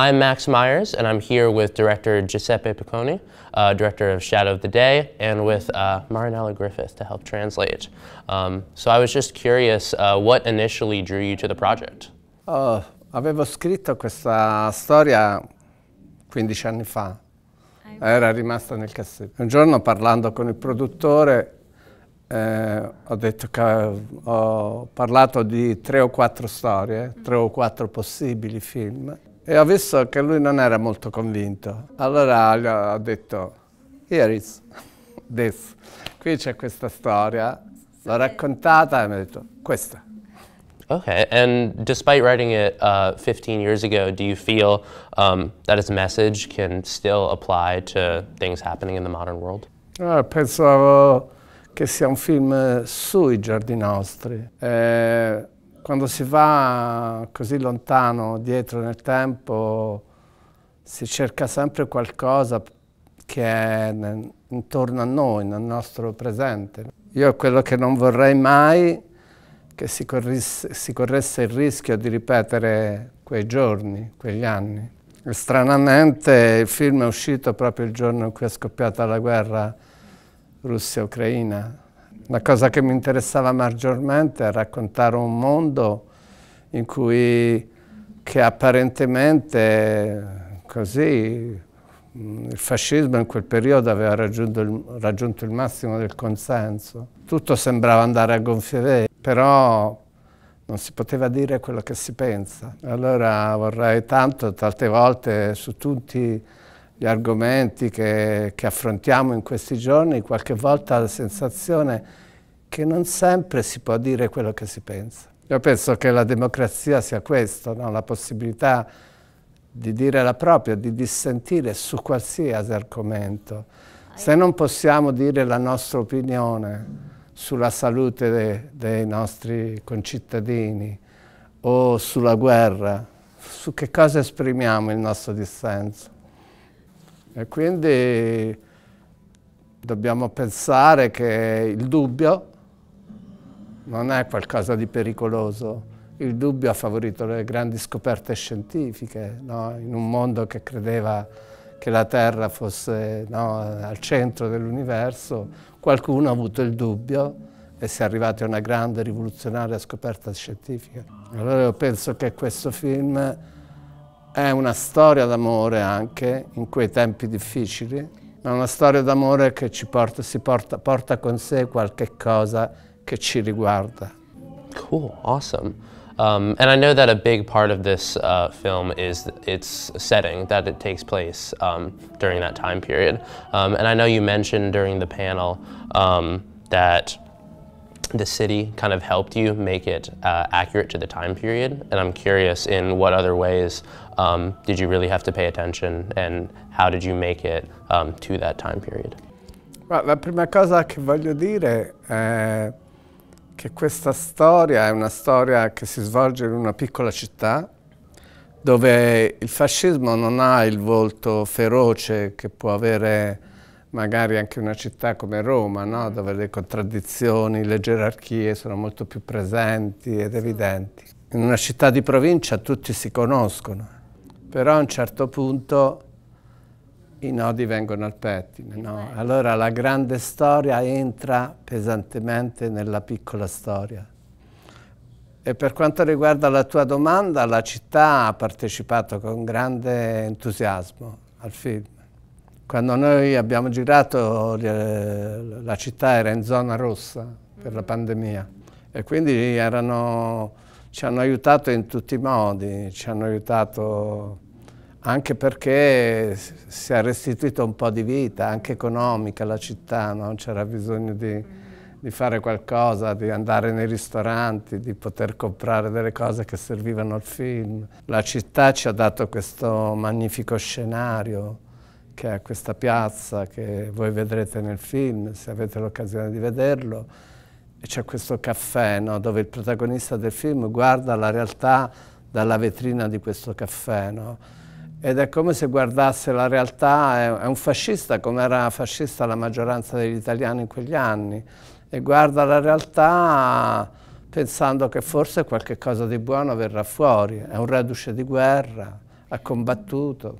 I'm Max Myers, and I'm here with director Giuseppe Piccone, uh, director of Shadow of the Day, and with uh, Marinella Griffith to help translate. Um, so I was just curious, uh, what initially drew you to the project? Oh, avevo scritto questa storia 15 anni fa. Ah, Era rimasta nel cassetto. Un giorno parlando con il produttore eh, ho detto che ho parlato di tre o quattro storie, tre o quattro possibili film e ho visto che lui non era molto convinto. Allora gli ho detto, here is this, qui c'è questa storia, l'ho raccontata e mi ha detto, questa. Okay, and despite writing it uh, 15 years ago, do you feel um, that its message can still apply to things happening in the modern world? Ah, penso che sia un film sui giardini nostri. Eh, quando si va così lontano dietro nel tempo si cerca sempre qualcosa che è intorno a noi, nel nostro presente. Io quello che non vorrei mai che si corresse, si corresse il rischio di ripetere quei giorni, quegli anni. E stranamente il film è uscito proprio il giorno in cui è scoppiata la guerra Russia-Ucraina la cosa che mi interessava maggiormente è raccontare un mondo in cui che apparentemente così il fascismo in quel periodo aveva raggiunto il, raggiunto il massimo del consenso. Tutto sembrava andare a gonfie vele, però non si poteva dire quello che si pensa. Allora vorrei tanto, tante volte su tutti gli argomenti che, che affrontiamo in questi giorni, qualche volta la sensazione che non sempre si può dire quello che si pensa. Io penso che la democrazia sia questo, no? la possibilità di dire la propria, di dissentire su qualsiasi argomento. Se non possiamo dire la nostra opinione sulla salute de dei nostri concittadini o sulla guerra, su che cosa esprimiamo il nostro dissenso? E quindi dobbiamo pensare che il dubbio non è qualcosa di pericoloso. Il dubbio ha favorito le grandi scoperte scientifiche, no? in un mondo che credeva che la Terra fosse no, al centro dell'universo, qualcuno ha avuto il dubbio e si è arrivati a una grande rivoluzionaria scoperta scientifica. Allora io penso che questo film È una storia d'amore anche in quei tempi difficili, ma una storia d'amore che ci porta, si porta, porta con sé qualche cosa che ci riguarda. Cool, awesome. Um, and I know that a big part of this uh, film is its setting, that it takes place um, during that time period. Um, and I know you mentioned during the panel um, that the city kind of helped you make it uh, accurate to the time period. And I'm curious in what other ways um, did you really have to pay attention and how did you make it um, to that time period? Ma la prima cosa che voglio dire è che questa storia è una storia che si svolge in una piccola città dove il fascismo non ha il volto feroce che può avere magari anche una città come Roma, no? dove le contraddizioni, le gerarchie sono molto più presenti ed evidenti. In una città di provincia tutti si conoscono, però a un certo punto i nodi vengono al pettine. No? Eh. Allora la grande storia entra pesantemente nella piccola storia. E per quanto riguarda la tua domanda, la città ha partecipato con grande entusiasmo al film. Quando noi abbiamo girato eh, la città era in zona rossa per la mm. pandemia e quindi erano ci hanno aiutato in tutti i modi, ci hanno aiutato anche perché si è restituito un po' di vita, anche economica, la città, non c'era bisogno di, di, fare qualcosa, di andare nei ristoranti, di poter comprare delle cose che servivano al film. La città ci ha dato questo magnifico scenario, che è questa piazza che voi vedrete nel film, se avete l'occasione di vederlo, c'è questo caffè no? dove il protagonista del film guarda la realtà dalla vetrina di questo caffè. No? Ed è come se guardasse la realtà, è un fascista come era fascista la maggioranza degli italiani in quegli anni, e guarda la realtà pensando che forse qualche cosa di buono verrà fuori. È un reduce di guerra, ha combattuto.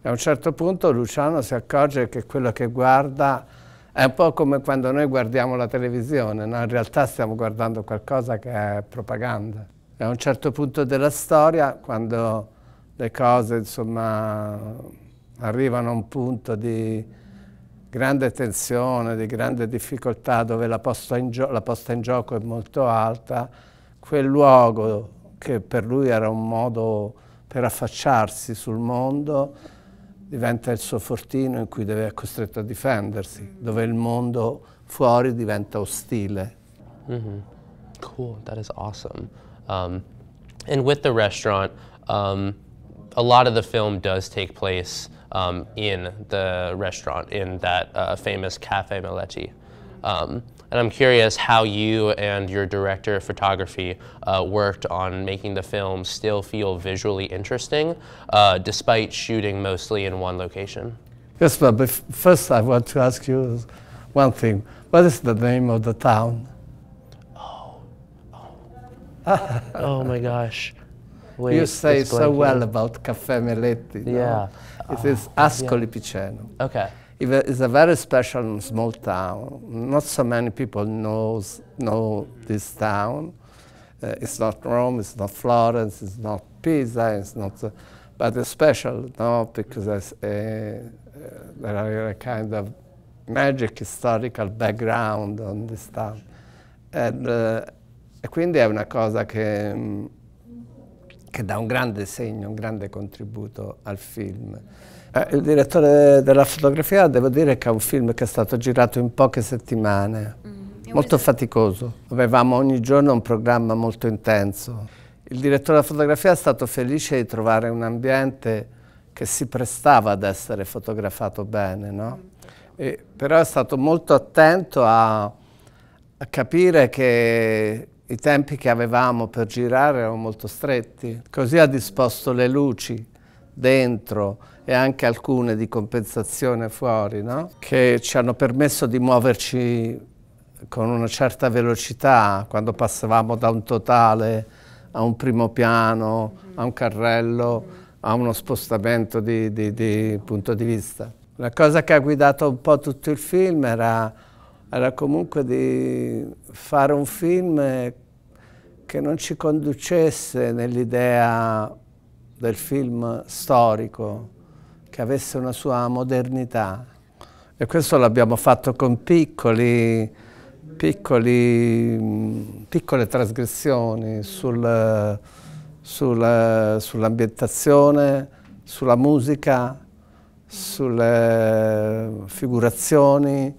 E a un certo punto Luciano si accorge che quello che guarda è un po' come quando noi guardiamo la televisione, no? in realtà stiamo guardando qualcosa che è propaganda. E a un certo punto della storia, quando le cose insomma, arrivano a un punto di grande tensione, di grande difficoltà, dove la posta in, la posta in gioco è molto alta, quel luogo che per lui era un modo per affacciarsi sul mondo, diventa il suo fortino in cui deve, è costretto a difendersi, dove il mondo fuori diventa ostile. Mm -hmm. Cool, that is awesome. Um, and with the restaurant, um, a lot of the film does take place um, in the restaurant, in that uh, famous Cafe Malechi. Um, and I'm curious how you and your director of photography uh, worked on making the film still feel visually interesting, uh, despite shooting mostly in one location. Yes, but first I want to ask you one thing. What is the name of the town? Oh, oh, oh my gosh. Wait, you say so well about Caffè Meletti. Yeah. No? It oh, is uh, Ascoli yeah. Piceno. Okay it's a very special small town. Not so many people knows, know this town. Uh, it's not Rome, it's not Florence, it's not Pisa, it's not, uh, but it's special, no, because there's a, uh, there are a kind of magic historical background on this town. And uh, e quindi è una cosa che, che dà un grande segno, un grande contributo al film. Eh, il direttore della fotografia devo dire che è un film che è stato girato in poche settimane, mm, molto faticoso. Avevamo ogni giorno un programma molto intenso. Il direttore della fotografia è stato felice di trovare un ambiente che si prestava ad essere fotografato bene, no? Mm. e, però è stato molto attento a, a capire che i tempi che avevamo per girare erano molto stretti, così ha disposto le luci dentro e anche alcune di compensazione fuori, no? che ci hanno permesso di muoverci con una certa velocità quando passavamo da un totale a un primo piano, a un carrello, a uno spostamento di, di, di punto di vista. La cosa che ha guidato un po' tutto il film era, era comunque di fare un film che non ci conducesse nell'idea del film storico, che avesse una sua modernità. E questo l'abbiamo fatto con piccoli, piccoli, piccole trasgressioni sul, sul, sull'ambientazione, sulla musica, sulle figurazioni,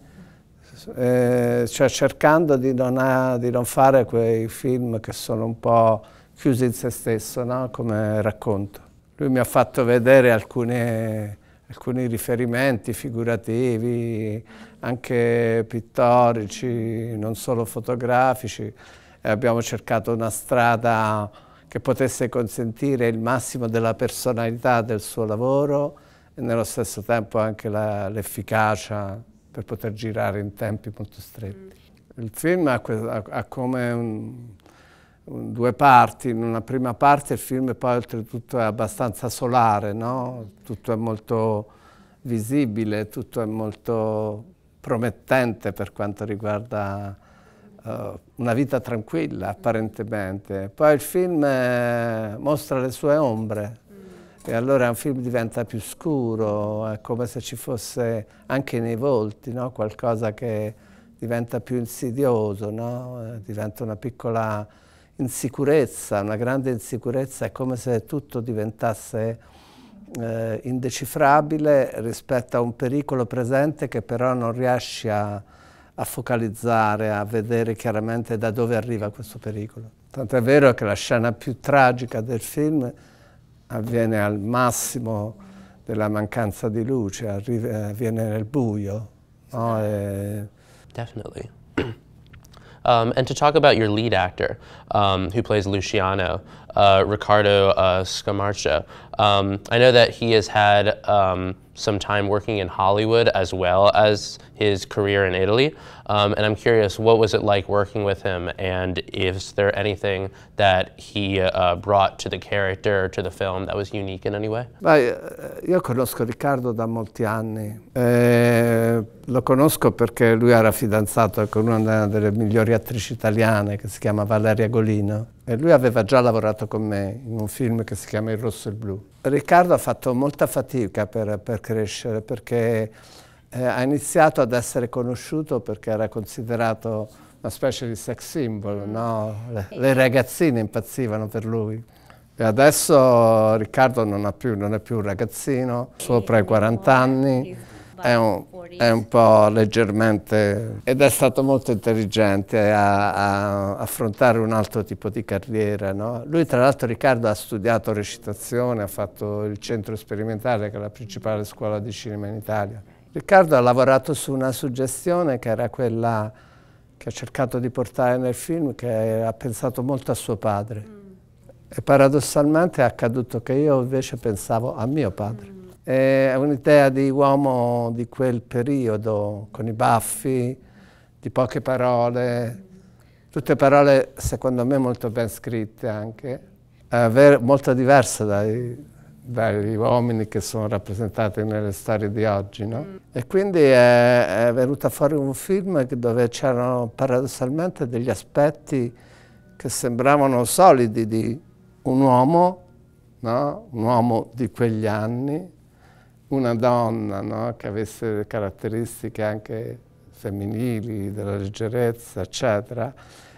eh, cioè cercando di non, di non fare quei film che sono un po' chiuso in se stesso, no? come racconto. Lui mi ha fatto vedere alcune, alcuni riferimenti figurativi, anche pittorici, non solo fotografici, e abbiamo cercato una strada che potesse consentire il massimo della personalità del suo lavoro e nello stesso tempo anche l'efficacia per poter girare in tempi molto stretti. Mm. Il film ha, ha come un, due parti, in una prima parte il film poi oltretutto è abbastanza solare, no? tutto è molto visibile, tutto è molto promettente per quanto riguarda uh, una vita tranquilla apparentemente. Poi il film eh, mostra le sue ombre e allora un film diventa più scuro, è come se ci fosse anche nei volti no? qualcosa che diventa più insidioso, no? diventa una piccola insicurezza, una grande insicurezza, è come se tutto diventasse eh, indecifrabile rispetto a un pericolo presente che però non riesci a, a focalizzare, a vedere chiaramente da dove arriva questo pericolo. Tanto è vero che la scena più tragica del film avviene al massimo della mancanza di luce, avviene eh, nel buio. No? E... Definitely. um, and to talk about your lead actor, um, who plays Luciano. Uh, Ricardo uh, Scamarcha. Um, I know that he has had um, some time working in Hollywood as well as his career in Italy. Um, and I'm curious, what was it like working with him? And is there anything that he uh, brought to the character, to the film, that was unique in any way? Beh, eh, io conosco Riccardo da molti anni. Eh, lo conosco perché lui era fidanzato con una delle migliori attrici italiane che si chiama Valeria Golino. E lui aveva già lavorato con me in un film che si chiama Il rosso e il blu. Riccardo ha fatto molta fatica per, per crescere perché eh, ha iniziato ad essere conosciuto perché era considerato una specie di sex symbol, mm. no? le, le ragazzine impazzivano per lui. E adesso Riccardo non, più, non, è più un ragazzino, sopra i 40 anni, è un, è un, po' leggermente ed è stato molto intelligente a, a affrontare un altro tipo di carriera. No? Lui tra l'altro Riccardo ha studiato recitazione, ha fatto il centro sperimentale che è la principale scuola di cinema in Italia. Riccardo ha lavorato su una suggestione che era quella che ha cercato di portare nel film, che ha pensato molto a suo padre. Mm. E paradossalmente è accaduto che io invece pensavo a mio padre. È un'idea di uomo di quel periodo, con i baffi, di poche parole, tutte parole secondo me molto ben scritte anche, eh, molto diverse dai, dagli uomini che sono rappresentati nelle storie di oggi. No? Mm. E quindi è, è venuta fuori un film dove c'erano paradossalmente degli aspetti che sembravano solidi di un uomo, no? un uomo di quegli anni, una donna no? che avesse caratteristiche anche femminili, della leggerezza, eccetera,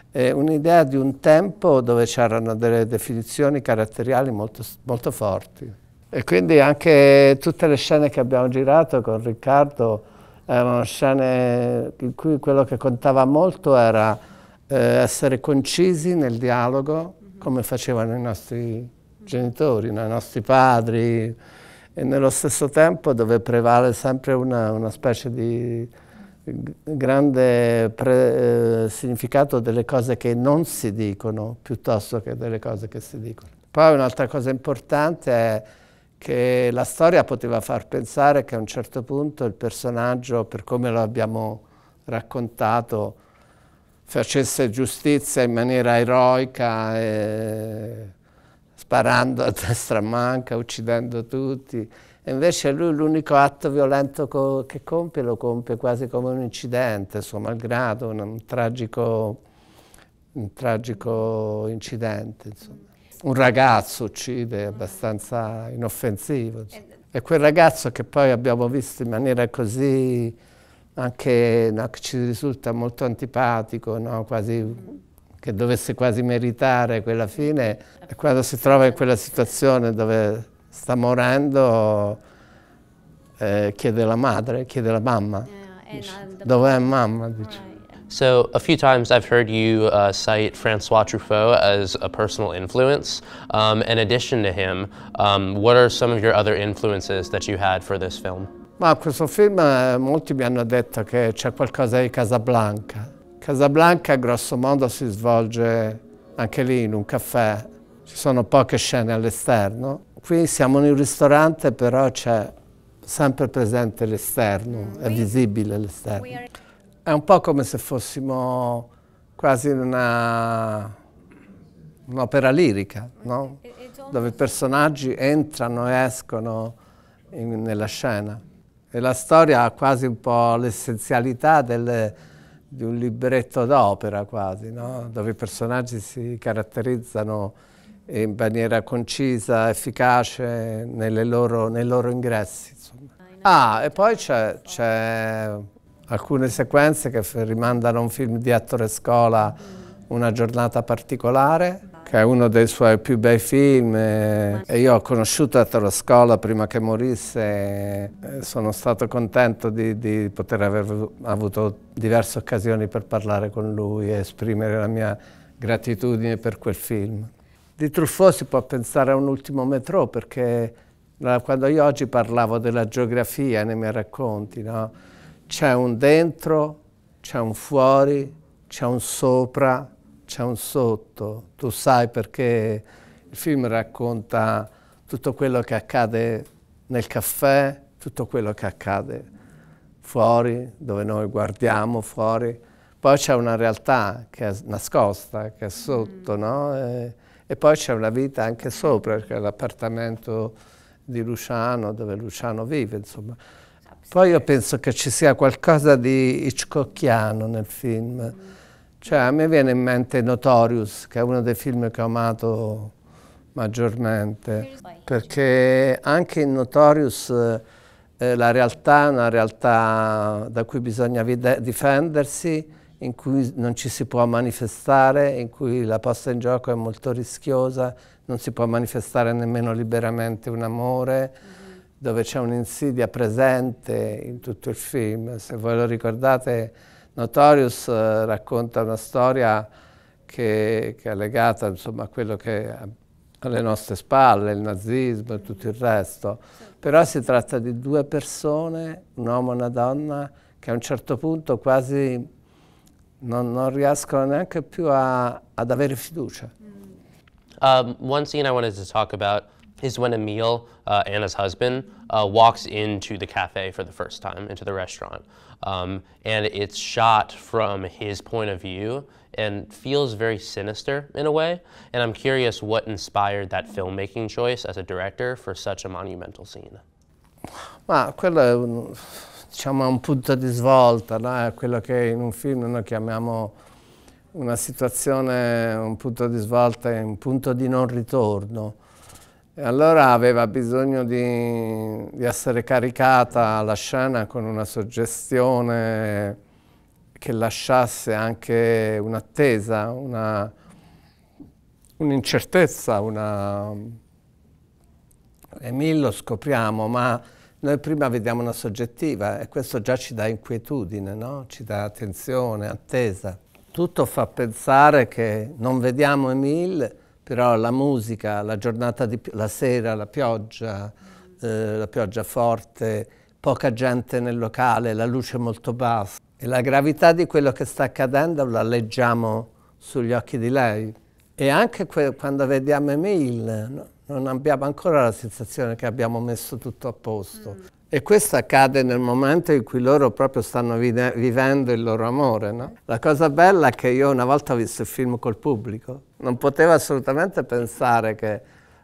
è un'idea di un tempo dove c'erano delle definizioni caratteriali molto, molto forti. E quindi anche tutte le scene che abbiamo girato con Riccardo erano scene in cui quello che contava molto era eh, essere concisi nel dialogo, mhm. come facevano i nostri genitori, i nostri padri, e nello stesso tempo dove prevale sempre una, una specie di grande pre, eh, significato delle cose che non si dicono piuttosto che delle cose che si dicono. Poi un'altra cosa importante è che la storia poteva far pensare che a un certo punto il personaggio, per come lo abbiamo raccontato, facesse giustizia in maniera eroica e sparando a destra manca, uccidendo tutti. E invece lui l'unico atto violento co che compie lo compie quasi come un incidente, suo malgrado, un, un, tragico, un tragico, incidente. Insomma. Un ragazzo uccide abbastanza inoffensivo. Insomma. E quel ragazzo che poi abbiamo visto in maniera così anche no, che ci risulta molto antipatico, no, quasi che dovesse quasi meritare quella fine, quando si trova in quella situazione dove sta morendo, eh, chiede la madre, chiede la mamma. Ah, Dov'è mamma? Dice. So a few times I've heard you uh, cite Francois Truffaut as a personal influence. Um, in addition to him, um, what are some of your other influences that you had for this film? Ma questo film eh, molti mi hanno detto che c'è qualcosa di Casablanca. Casablanca grosso modo si svolge anche lì in un caffè, ci sono poche scene all'esterno. Qui siamo in un ristorante però c'è sempre presente l'esterno, è visibile l'esterno. È un po' come se fossimo quasi in un'opera un lirica, no? dove i personaggi entrano e escono in, nella scena. E la storia ha quasi un po' l'essenzialità delle di un libretto d'opera quasi, no? dove i personaggi si caratterizzano in maniera concisa, efficace loro, nei loro ingressi. Insomma. Ah, e poi c'è alcune sequenze che rimandano a un film di Ettore Scola, Una giornata particolare, che è uno dei suoi più bei film eh, e io ho conosciuto Ettore Scola prima che morisse eh, sono stato contento di, di, poter aver avuto diverse occasioni per parlare con lui e esprimere la mia gratitudine per quel film. Di Truffaut si può pensare a un ultimo metro perché quando io oggi parlavo della geografia nei miei racconti, no? c'è un dentro, c'è un fuori, c'è un sopra, c'è un sotto, tu sai perché il film racconta tutto quello che accade nel caffè, tutto quello che accade fuori, dove noi guardiamo fuori. Poi c'è una realtà che è nascosta, che è sotto, mm. no? E, e poi c'è una vita anche sopra, che è l'appartamento di Luciano, dove Luciano vive, insomma. Poi io penso che ci sia qualcosa di Hitchcockiano nel film. Mm cioè, a me viene in mente Notorious, che è uno dei film che ho amato maggiormente, perché anche in Notorious eh, eh la realtà è una realtà da cui bisogna difendersi, in cui non ci si può manifestare, in cui la posta in gioco è molto rischiosa, non si può manifestare nemmeno liberamente un amore, mm -hmm. dove c'è un'insidia presente in tutto il film. Se voi lo ricordate, Notorious eh, racconta una storia che, che è legata insomma, a quello che alle nostre spalle, il nazismo e tutto il resto, certo. però si tratta di due persone, un uomo e una donna, che a un certo punto quasi non, non riescono neanche più a, ad avere fiducia. Mm. Um, one scene I wanted to talk about is when Emil, uh, Anna's husband, uh, walks into the cafe for the first time, into the restaurant. Um, and it's shot from his point of view and feels very sinister in a way. And I'm curious what inspired that filmmaking choice as a director for such a monumental scene. Ma quello è un, diciamo, un punto di svolta, no? è quello che in un film noi chiamiamo una situazione, un punto di svolta, un punto di non ritorno. E allora aveva bisogno di, di, essere caricata la scena con una suggestione che lasciasse anche un'attesa, un'incertezza. Una... E mille lo scopriamo, ma noi prima vediamo una soggettiva e questo già ci dà inquietudine, no? ci dà attenzione, attesa. Tutto fa pensare che non vediamo Emile, però la musica, la giornata, di, la sera, la pioggia, eh, la pioggia forte, poca gente nel locale, la luce molto bassa. E la gravità di quello che sta accadendo la leggiamo sugli occhi di lei. E anche quando vediamo Emil, no? non abbiamo ancora la sensazione che abbiamo messo tutto a posto. Mm. E questo accade nel momento in cui loro proprio stanno vivendo il loro amore. No? La cosa bella è che io una volta ho visto il film col pubblico, non potevo assolutamente pensare che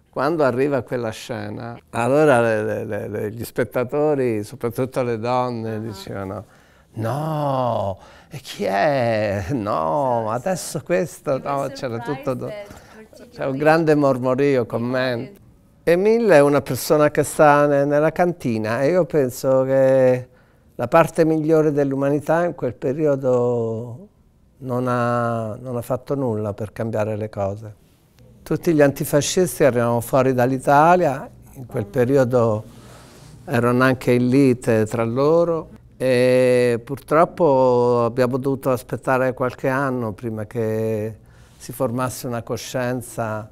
quando arriva quella scena, allora le, le, le, gli spettatori, soprattutto le donne, uh ah. -huh. dicevano no, e chi è? No, esatto. adesso questo, no, c'era tutto... C'è un grande mormorio, commenti. Esatto. Emile è una persona che sta nella cantina e io penso che la parte migliore dell'umanità in quel periodo non ha, non ha fatto nulla per cambiare le cose. Tutti gli antifascisti erano fuori dall'Italia, in quel periodo erano anche in lite tra loro e purtroppo abbiamo dovuto aspettare qualche anno prima che si formasse una coscienza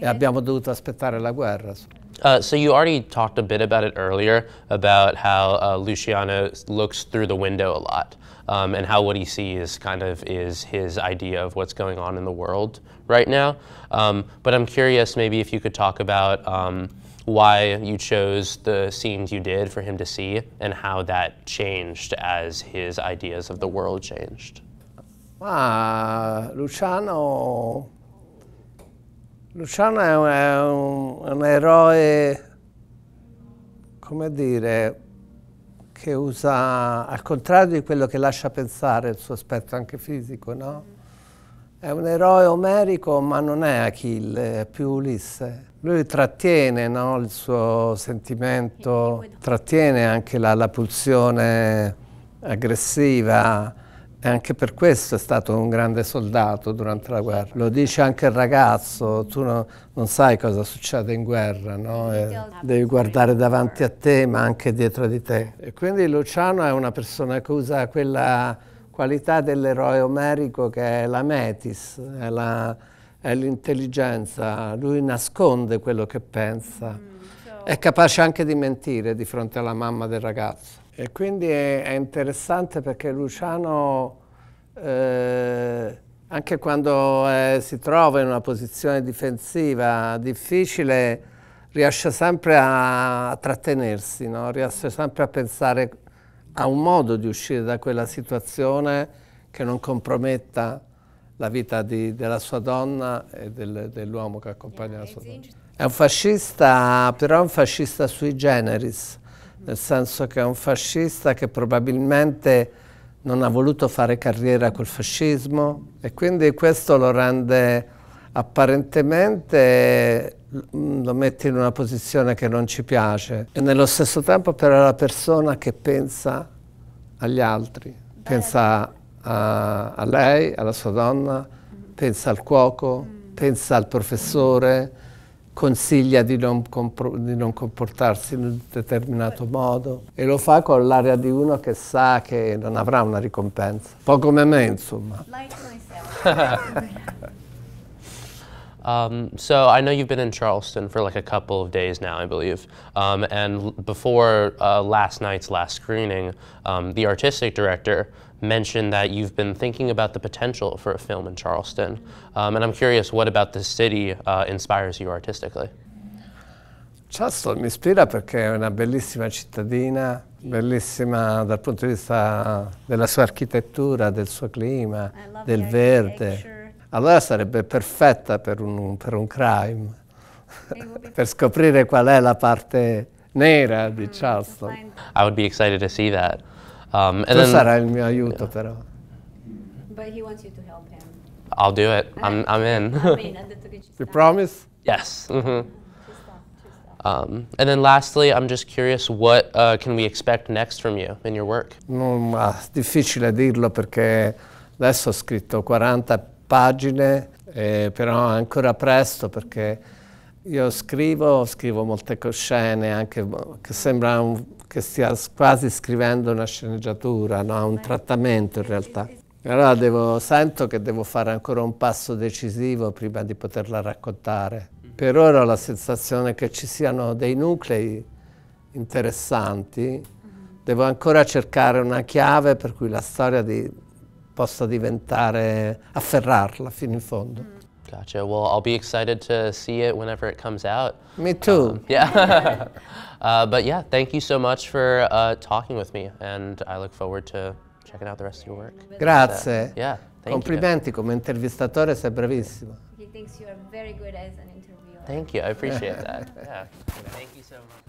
e abbiamo dovuto aspettare la guerra. Uh, so you already talked a bit about it earlier about how uh, Luciano looks through the window a lot um, and how what he sees kind of is his idea of what's going on in the world right now. Um, but I'm curious maybe if you could talk about um, why you chose the scenes you did for him to see and how that changed as his ideas of the world changed. Ah, Luciano Luciano è un, è un, un eroe, come dire, che usa, al contrario di quello che lascia pensare il suo aspetto anche fisico, no? È un eroe omerico, ma non è Achille, è più Ulisse. Lui trattiene no, il suo sentimento, trattiene anche la, la pulsione aggressiva, e anche per questo è stato un grande soldato durante la guerra. Lo dice anche il ragazzo, tu no, non sai cosa succede in guerra, no? Eh, devi guardare davanti a te ma anche dietro di te. E quindi Luciano è una persona che usa quella qualità dell'eroe omerico che è la metis, è, l'intelligenza, lui nasconde quello che pensa. Mm, è capace anche di mentire di fronte alla mamma del ragazzo. E quindi è, è interessante perché Luciano, eh, anche quando eh, si trova in una posizione difensiva difficile, riesce sempre a, trattenersi, no? riesce sempre a pensare a un modo di uscire da quella situazione che non comprometta la vita di, della sua donna e del, dell'uomo che accompagna la eh, sua donna. È un fascista, però è un fascista sui generis, nel senso che è un fascista che probabilmente non ha voluto fare carriera col fascismo e quindi questo lo rende apparentemente mm, lo mette in una posizione che non ci piace e nello stesso tempo però è la persona che pensa agli altri, Beh. pensa a, a, lei, alla sua donna, mm. pensa al cuoco, mm. pensa al professore, consiglia di non, di non, comportarsi in un determinato modo e lo fa con l'aria di uno che sa che non avrà una ricompensa. Un po' come me, insomma. Like Um, so I know you've been in Charleston for like a couple of days now, I believe. Um, and before uh, last night's last screening, um, the artistic director mentioned that you've been thinking about the potential for a film in Charleston. Um, and I'm curious, what about the city uh, inspires you artistically? Charleston mi ispira perché è una bellissima cittadina, bellissima dal punto di vista della sua architettura, del suo clima, del verde. Allora sarebbe perfetta per un, per un crime, per scoprire qual è la parte nera di mm, Charleston. I would be excited to see that. Um, and then, sarà il mio aiuto, yeah. però. But he wants you to help him. I'll do it. I'm, I'm in. you promise? Yes. Mm -hmm. Um, and then lastly, I'm just curious, what uh, can we expect next from you in your work? Non, ma, difficile dirlo perché adesso ho scritto 40 pagine, eh, però ancora presto perché io scrivo, scrivo molte scene anche che sembra un che stia quasi scrivendo una sceneggiatura, no? un trattamento in realtà. Allora devo, sento che devo fare ancora un passo decisivo prima di poterla raccontare. Mhm. Per ora ho la sensazione che ci siano dei nuclei interessanti, mhm. devo ancora cercare una chiave per cui la storia di, possa diventare, afferrarla fino in fondo. Mm. Gotcha. Well, I'll be excited to see it whenever it comes out. Me too. Um, yeah. Uh, but yeah, thank you so much for uh, talking with me, and I look forward to checking out the rest of your work. Grazie. So, yeah, Complimenti you. come intervistatore, sei bravissimo. He thinks you are very good as an interviewer. Thank you, I appreciate that. Yeah. Thank you so much.